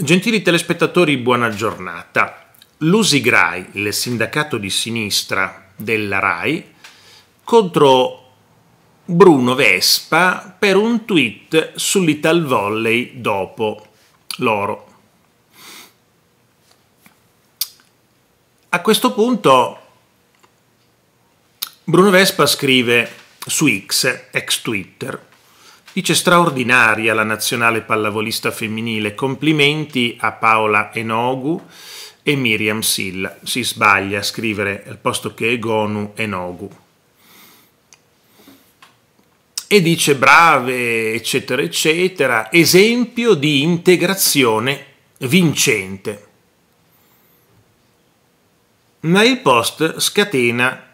Gentili telespettatori, buona giornata. L'Usigrai, il sindacato di sinistra della RAI, contro Bruno Vespa per un tweet sull'Ital Volley dopo l'oro. A questo punto Bruno Vespa scrive su X, ex Twitter, Dice straordinaria la nazionale pallavolista femminile, complimenti a Paola Enogu e Miriam Silla. Si sbaglia a scrivere al posto che Egonu Enogu. E dice brave, eccetera, eccetera, esempio di integrazione vincente. Ma il post scatena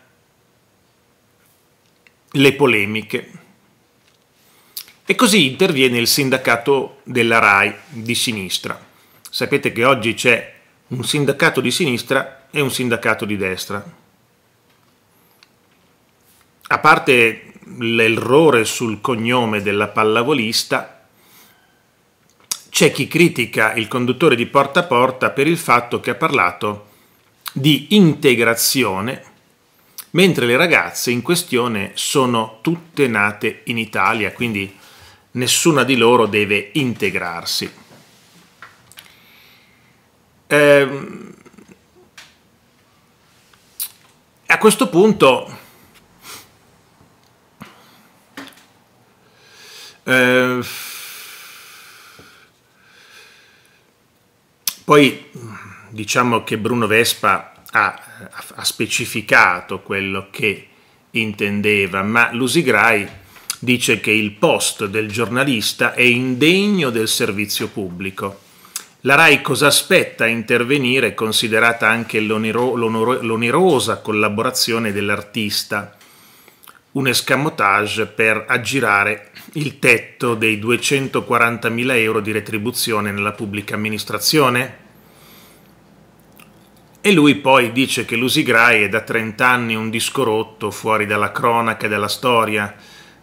le polemiche. E così interviene il sindacato della RAI di sinistra. Sapete che oggi c'è un sindacato di sinistra e un sindacato di destra. A parte l'errore sul cognome della pallavolista, c'è chi critica il conduttore di porta a porta per il fatto che ha parlato di integrazione mentre le ragazze in questione sono tutte nate in Italia, quindi nessuna di loro deve integrarsi. Ehm, a questo punto eh, poi diciamo che Bruno Vespa ha, ha specificato quello che intendeva, ma Lusigrai dice che il post del giornalista è indegno del servizio pubblico. La RAI cosa aspetta a intervenire considerata anche l'onero- l'onero- l'onerosa collaborazione dell'artista? Un escamotage per aggirare il tetto dei 240.000 euro di retribuzione nella pubblica amministrazione? E lui poi dice che l'Usigrai è da 30 anni un disco rotto fuori dalla cronaca e dalla storia,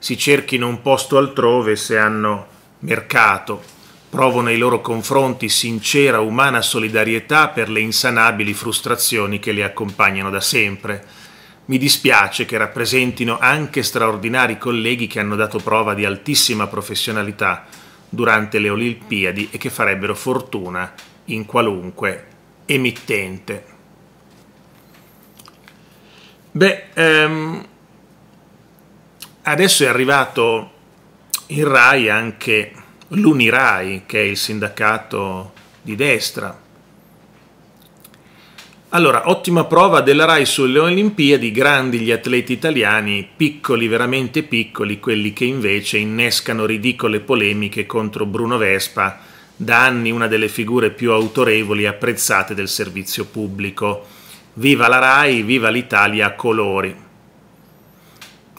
si cerchino un posto altrove se hanno mercato, provo nei loro confronti sincera umana solidarietà per le insanabili frustrazioni che le accompagnano da sempre. Mi dispiace che rappresentino anche straordinari colleghi che hanno dato prova di altissima professionalità durante le Olimpiadi e che farebbero fortuna in qualunque emittente. Beh, um Adesso è arrivato in RAI anche l'UNIRAI, che è il sindacato di destra. Allora, ottima prova della RAI sulle Olimpiadi, grandi gli atleti italiani, piccoli, veramente piccoli, quelli che invece innescano ridicole polemiche contro Bruno Vespa, da anni una delle figure più autorevoli e apprezzate del servizio pubblico. Viva la RAI, viva l'Italia a colori!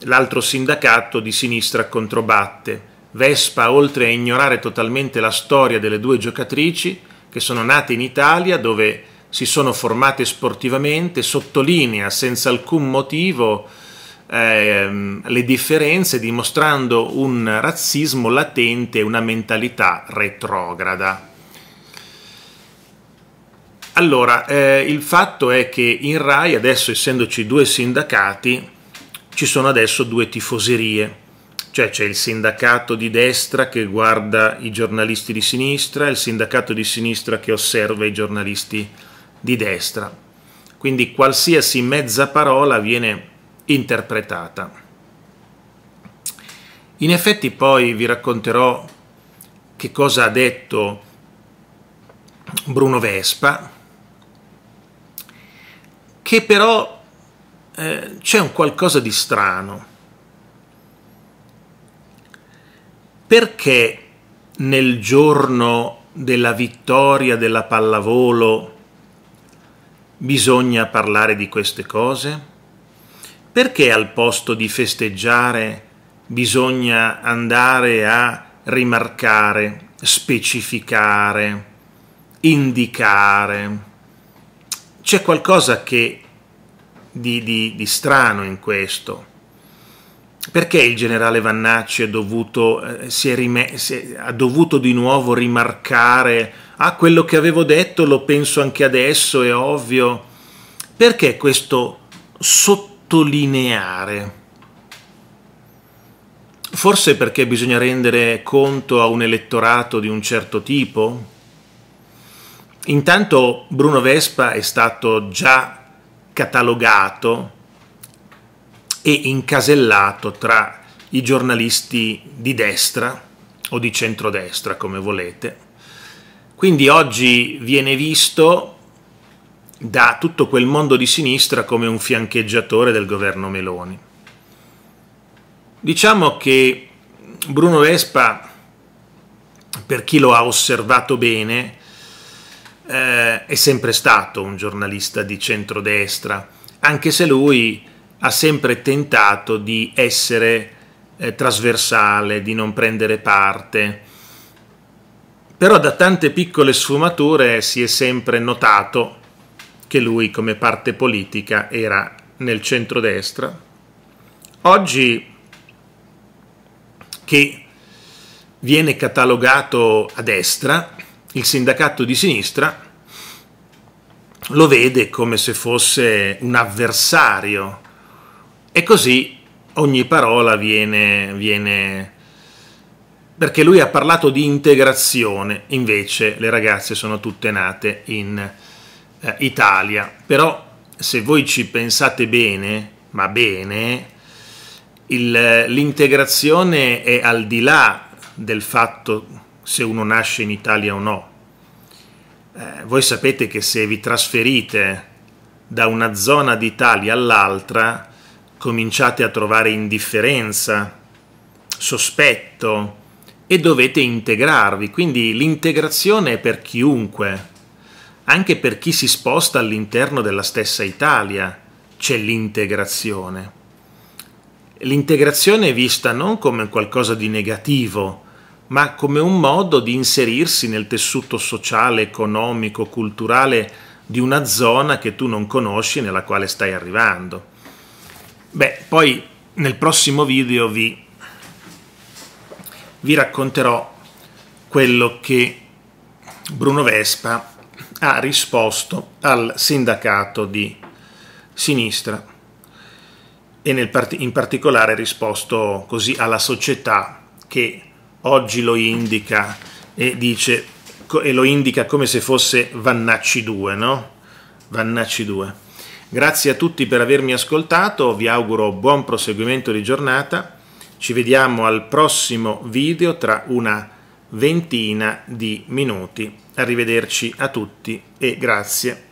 L'altro sindacato di sinistra controbatte. Vespa, oltre a ignorare totalmente la storia delle due giocatrici, che sono nate in Italia, dove si sono formate sportivamente, sottolinea senza alcun motivo ehm, le differenze, dimostrando un razzismo latente e una mentalità retrograda. Allora, eh, il fatto è che in RAI, adesso essendoci due sindacati, ci sono adesso due tifoserie, cioè c'è il sindacato di destra che guarda i giornalisti di sinistra e il sindacato di sinistra che osserva i giornalisti di destra. Quindi qualsiasi mezza parola viene interpretata. In effetti poi vi racconterò che cosa ha detto Bruno Vespa, che però eh, c'è un qualcosa di strano. Perché nel giorno della vittoria della pallavolo bisogna parlare di queste cose? Perché al posto di festeggiare bisogna andare a rimarcare, specificare, indicare? C'è qualcosa che di, di, di strano in questo. Perché il generale Vannacci dovuto, eh, è rime- è, ha dovuto di nuovo rimarcare, ah quello che avevo detto lo penso anche adesso, è ovvio. Perché questo sottolineare? Forse perché bisogna rendere conto a un elettorato di un certo tipo? Intanto Bruno Vespa è stato già catalogato e incasellato tra i giornalisti di destra o di centrodestra, come volete. Quindi oggi viene visto da tutto quel mondo di sinistra come un fiancheggiatore del governo Meloni. Diciamo che Bruno Vespa, per chi lo ha osservato bene, eh, è sempre stato un giornalista di centrodestra, anche se lui ha sempre tentato di essere eh, trasversale, di non prendere parte. Però da tante piccole sfumature si è sempre notato che lui come parte politica era nel centrodestra. Oggi che viene catalogato a destra, il sindacato di sinistra lo vede come se fosse un avversario e così ogni parola viene, viene perché lui ha parlato di integrazione, invece le ragazze sono tutte nate in eh, Italia. Però se voi ci pensate bene, ma bene, il, l'integrazione è al di là del fatto se uno nasce in Italia o no. Eh, voi sapete che se vi trasferite da una zona d'Italia all'altra, cominciate a trovare indifferenza, sospetto e dovete integrarvi. Quindi l'integrazione è per chiunque, anche per chi si sposta all'interno della stessa Italia c'è l'integrazione. L'integrazione è vista non come qualcosa di negativo, ma come un modo di inserirsi nel tessuto sociale, economico, culturale di una zona che tu non conosci e nella quale stai arrivando. Beh, poi nel prossimo video vi, vi racconterò quello che Bruno Vespa ha risposto al sindacato di sinistra e part- in particolare risposto così alla società che oggi lo indica e, dice, e lo indica come se fosse Vannacci 2, no? Vannacci 2. Grazie a tutti per avermi ascoltato, vi auguro buon proseguimento di giornata, ci vediamo al prossimo video tra una ventina di minuti. Arrivederci a tutti e grazie.